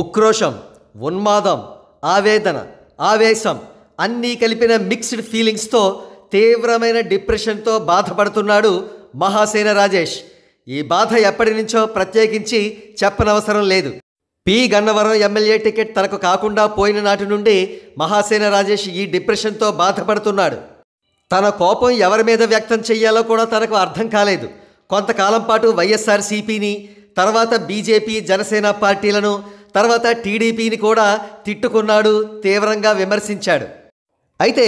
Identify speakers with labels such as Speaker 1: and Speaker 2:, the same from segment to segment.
Speaker 1: ఉక్రోషం ఉన్మాదం ఆవేదన ఆవేశం అన్నీ కలిపిన మిక్స్డ్ ఫీలింగ్స్తో తీవ్రమైన డిప్రెషన్తో బాధపడుతున్నాడు మహాసేన రాజేష్ ఈ బాధ ఎప్పటి నుంచో ప్రత్యేకించి చెప్పనవసరం లేదు పి గన్నవరం ఎమ్మెల్యే టికెట్ తనకు కాకుండా పోయిన నాటి నుండి మహాసేన రాజేష్ ఈ డిప్రెషన్తో బాధపడుతున్నాడు తన కోపం ఎవరి మీద వ్యక్తం చేయాలో కూడా తనకు అర్థం కాలేదు కొంతకాలం పాటు వైఎస్ఆర్సీపీని తర్వాత బీజేపీ జనసేన పార్టీలను తర్వాత టీడీపీని కూడా తిట్టుకున్నాడు తీవ్రంగా విమర్శించాడు అయితే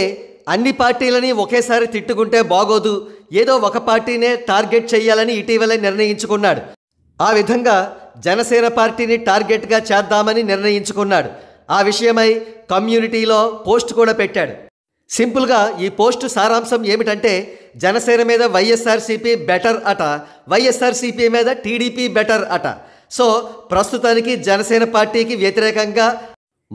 Speaker 1: అన్ని పార్టీలని ఒకేసారి తిట్టుకుంటే బాగోదు ఏదో ఒక పార్టీనే టార్గెట్ చేయాలని ఇటీవలే నిర్ణయించుకున్నాడు ఆ విధంగా జనసేన పార్టీని టార్గెట్గా చేద్దామని నిర్ణయించుకున్నాడు ఆ విషయమై కమ్యూనిటీలో పోస్ట్ కూడా పెట్టాడు సింపుల్గా ఈ పోస్ట్ సారాంశం ఏమిటంటే జనసేన మీద వైఎస్ఆర్సీపీ బెటర్ అట వైఎస్ఆర్సీపీ మీద టీడీపీ బెటర్ అట సో ప్రస్తుతానికి జనసేన పార్టీకి వ్యతిరేకంగా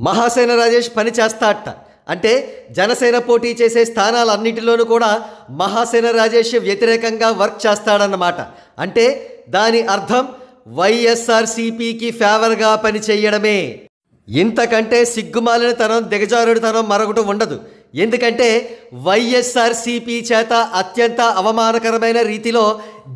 Speaker 1: మహాసేన రాజేష్ పని చేస్తాట అంటే జనసేన పోటీ చేసే స్థానాలన్నింటిలోనూ కూడా మహాసేన రాజేష్ వ్యతిరేకంగా వర్క్ చేస్తాడన్నమాట అంటే దాని అర్థం వైఎస్ఆర్సీపీకి ఫేవర్గా పని చేయడమే ఇంతకంటే సిగ్గుమాలిన తనం దిగజారుడితనం మరొకటి ఉండదు ఎందుకంటే వైఎస్ఆర్సీపీ చేత అత్యంత అవమానకరమైన రీతిలో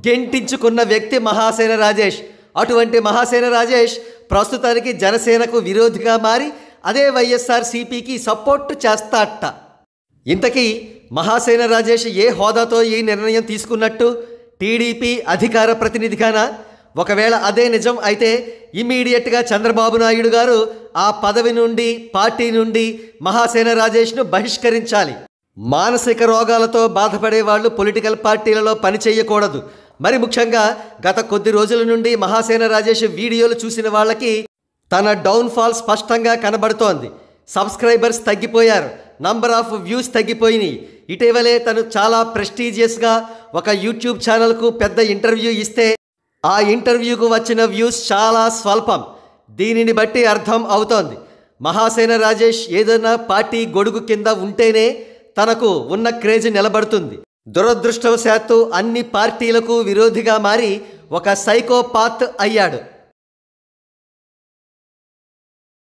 Speaker 1: గెంటించుకున్న వ్యక్తి మహాసేన రాజేష్ అటువంటి మహాసేన రాజేష్ ప్రస్తుతానికి జనసేనకు విరోధిగా మారి అదే వైఎస్ఆర్ సిపికి చేస్తా చేస్తాట ఇంతకీ మహాసేన రాజేష్ ఏ హోదాతో ఈ నిర్ణయం తీసుకున్నట్టు టీడీపీ అధికార ప్రతినిధిగానా ఒకవేళ అదే నిజం అయితే ఇమీడియట్గా చంద్రబాబు నాయుడు గారు ఆ పదవి నుండి పార్టీ నుండి మహాసేన రాజేష్ను బహిష్కరించాలి మానసిక రోగాలతో బాధపడే వాళ్ళు పొలిటికల్ పార్టీలలో పనిచేయకూడదు మరి ముఖ్యంగా గత కొద్ది రోజుల నుండి మహాసేన రాజేష్ వీడియోలు చూసిన వాళ్ళకి తన డౌన్ఫాల్ స్పష్టంగా కనబడుతోంది సబ్స్క్రైబర్స్ తగ్గిపోయారు నంబర్ ఆఫ్ వ్యూస్ తగ్గిపోయినాయి ఇటీవలే తను చాలా ప్రెస్టీజియస్గా ఒక యూట్యూబ్ ఛానల్కు పెద్ద ఇంటర్వ్యూ ఇస్తే ఆ ఇంటర్వ్యూకు వచ్చిన వ్యూస్ చాలా స్వల్పం దీనిని బట్టి అర్థం అవుతోంది మహాసేన రాజేష్ ఏదైనా పార్టీ గొడుగు కింద ఉంటేనే తనకు ఉన్న క్రేజ్ నిలబడుతుంది దురదృష్టవశాత్తు అన్ని పార్టీలకు విరోధిగా మారి ఒక సైకోపాత్ అయ్యాడు